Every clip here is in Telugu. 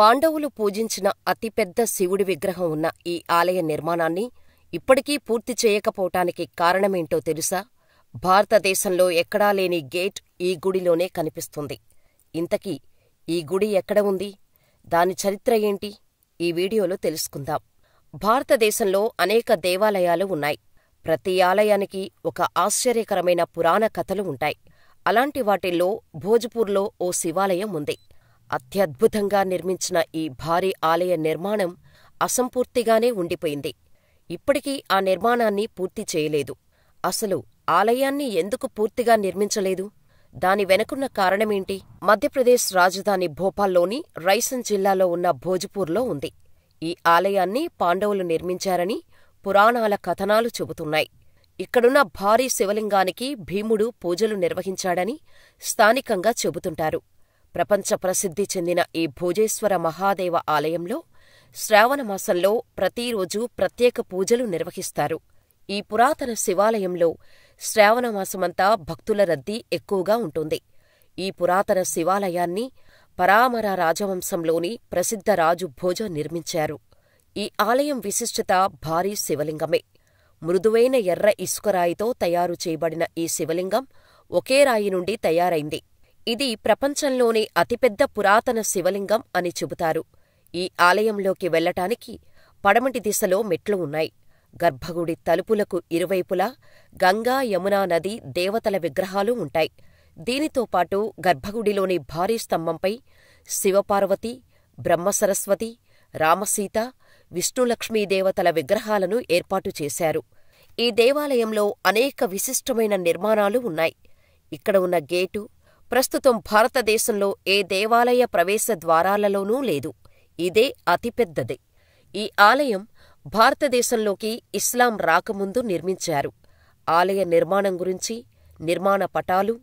పాండవులు పూజించిన అతిపెద్ద శివుడి విగ్రహం ఉన్న ఈ ఆలయ నిర్మాణాన్ని ఇప్పటికీ పూర్తి చేయకపోవటానికి కారణమేంటో తెలుసా భారతదేశంలో ఎక్కడా లేని గేట్ ఈ గుడిలోనే కనిపిస్తుంది ఇంతకీ ఈ గుడి ఎక్కడ ఉంది దాని చరిత్ర ఏంటి ఈ వీడియోలో తెలుసుకుందాం భారతదేశంలో అనేక దేవాలయాలు ఉన్నాయి ప్రతి ఆలయానికి ఒక ఆశ్చర్యకరమైన పురాణ కథలు ఉంటాయి అలాంటి వాటిల్లో భోజ్పూర్లో ఓ శివాలయం ఉంది అత్యద్భుతంగా నిర్మించిన ఈ భారీ ఆలయ నిర్మాణం అసంపూర్తిగానే ఉండిపోయింది ఇప్పటికీ ఆ నిర్మాణాన్ని పూర్తి చేయలేదు అసలు ఆలయాన్ని ఎందుకు పూర్తిగా నిర్మించలేదు దాని వెనకున్న కారణమేంటి మధ్యప్రదేశ్ రాజధాని భోపాల్లోని రైసన్ జిల్లాలో ఉన్న భోజ్పూర్లో ఉంది ఈ ఆలయాన్ని పాండవులు నిర్మించారని పురాణాల కథనాలు చెబుతున్నాయి ఇక్కడున్న భారీ శివలింగానికి భీముడు పూజలు నిర్వహించాడని స్థానికంగా చెబుతుంటారు ప్రపంచ ప్రసిద్ధి చెందిన ఈ భోజేశ్వర మహాదేవ ఆలయంలో శ్రావణమాసంలో ప్రతిరోజూ ప్రత్యేక పూజలు నిర్వహిస్తారు ఈ పురాతన శివాలయంలో శ్రావణమాసమంతా భక్తుల రద్దీ ఎక్కువగా ఉంటుంది ఈ పురాతన శివాలయాన్ని పరామర రాజవంశంలోని ప్రసిద్ధ రాజు భోజ నిర్మించారు ఈ ఆలయం విశిష్టత భారీ శివలింగమే మృదువైన ఎర్ర ఇసుకరాయితో తయారు చేయబడిన ఈ శివలింగం ఒకే రాయి నుండి తయారైంది ఇది ప్రపంచంలోనే అతిపెద్ద పురాతన శివలింగం అని చెబుతారు ఈ ఆలయంలోకి వెళ్లటానికి పడమటి దిశలో మెట్లు ఉన్నాయి గర్భగుడి తలుపులకు ఇరువైపులా గంగా యమునా నది దేవతల విగ్రహాలు ఉంటాయి దీనితో పాటు గర్భగుడిలోని భారీ స్తంభంపై శివపార్వతి బ్రహ్మసరస్వతి రామసీత విష్ణులక్ష్మీ దేవతల విగ్రహాలను ఏర్పాటు చేశారు ఈ దేవాలయంలో అనేక విశిష్టమైన నిర్మాణాలు ఉన్నాయి ఇక్కడ ఉన్న గేటు ప్రస్తుతం భారతదేశంలో ఏ దేవాలయ ప్రవేశ ద్వారాలలోనూ లేదు ఇదే అతిపెద్దది ఈ ఆలయం భారతదేశంలోకి ఇస్లాం రాకముందు నిర్మించారు ఆలయ నిర్మాణం గురించి నిర్మాణ పటాలు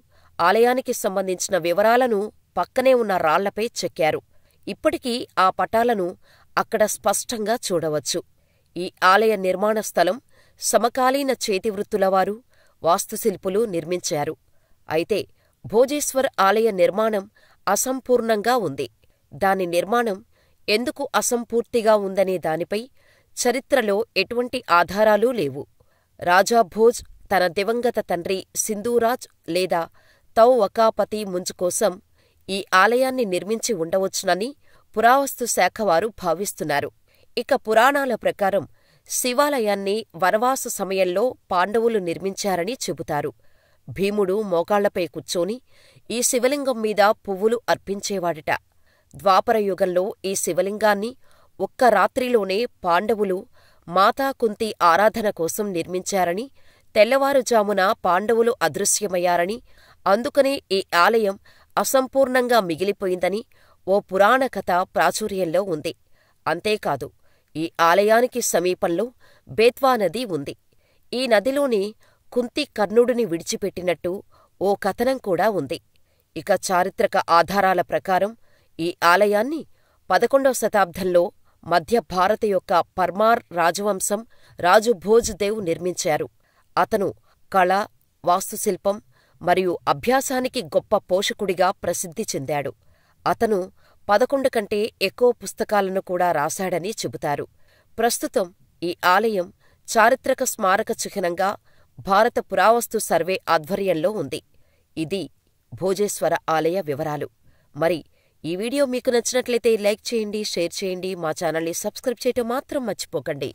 ఆలయానికి సంబంధించిన వివరాలను పక్కనే ఉన్న రాళ్లపై చెక్కారు ఇప్పటికీ ఆ పటాలను అక్కడ స్పష్టంగా చూడవచ్చు ఈ ఆలయ నిర్మాణ స్థలం సమకాలీన చేతివృత్తులవారు వాస్తుశిల్పులు నిర్మించారు అయితే భోజేశ్వర్ ఆలయ నిర్మాణం అసంపూర్ణంగా ఉంది దాని నిర్మాణం ఎందుకు అసంపూర్తిగా ఉందనే దానిపై చరిత్రలో ఎటువంటి ఆధారాలు లేవు రాజా భోజ్ తన దివంగత తండ్రి సింధూరాజ్ లేదా తౌ వకాపతి ముంజ్ కోసం ఈ ఆలయాన్ని నిర్మించి ఉండవచ్చునని పురావస్తు శాఖవారు భావిస్తున్నారు ఇక పురాణాల ప్రకారం శివాలయాన్ని వనవాస సమయంలో పాండవులు నిర్మించారని చెబుతారు భీముడు మోకాళ్లపై కూర్చోని ఈ శివలింగం మీద పువ్వులు అర్పించేవాడట ద్వాపరయుగంలో ఈ శివలింగాన్ని ఒక్క రాత్రిలోనే పాండవులు మాతాకుంతి ఆరాధన కోసం నిర్మించారని తెల్లవారుజామున పాండవులు అదృశ్యమయ్యారని అందుకనే ఈ ఆలయం అసంపూర్ణంగా మిగిలిపోయిందని ఓ పురాణ కథ ప్రాచుర్యంలో ఉంది అంతేకాదు ఈ ఆలయానికి సమీపంలో బేత్వా నది ఉంది ఈ నదిలోని కుంతి కర్ణుడిని విడిచిపెట్టినట్టు ఓ కథనం కూడా ఉంది ఇక చారిత్రక ఆధారాల ప్రకారం ఈ ఆలయాన్ని పదకొండవ శతాబ్దంలో మధ్య భారత యొక్క పర్మార్ రాజవంశం రాజు భోజ్ దేవ్ నిర్మించారు అతను కళ వాస్తుశిల్పం మరియు అభ్యాసానికి గొప్ప పోషకుడిగా ప్రసిద్ధి చెందాడు అతను పదకొండు కంటే ఎక్కువ పుస్తకాలను కూడా రాశాడని చెబుతారు ప్రస్తుతం ఈ ఆలయం చారిత్రక స్మారక చిహ్నంగా భారత పురావస్తు సర్వే ఆధ్వర్యంలో ఉంది ఇది భోజేశ్వర ఆలయ వివరాలు మరి ఈ వీడియో మీకు నచ్చినట్లయితే లైక్ చేయండి షేర్ చేయండి మా ఛానల్ని సబ్స్క్రైబ్ చేయటం మాత్రం మర్చిపోకండి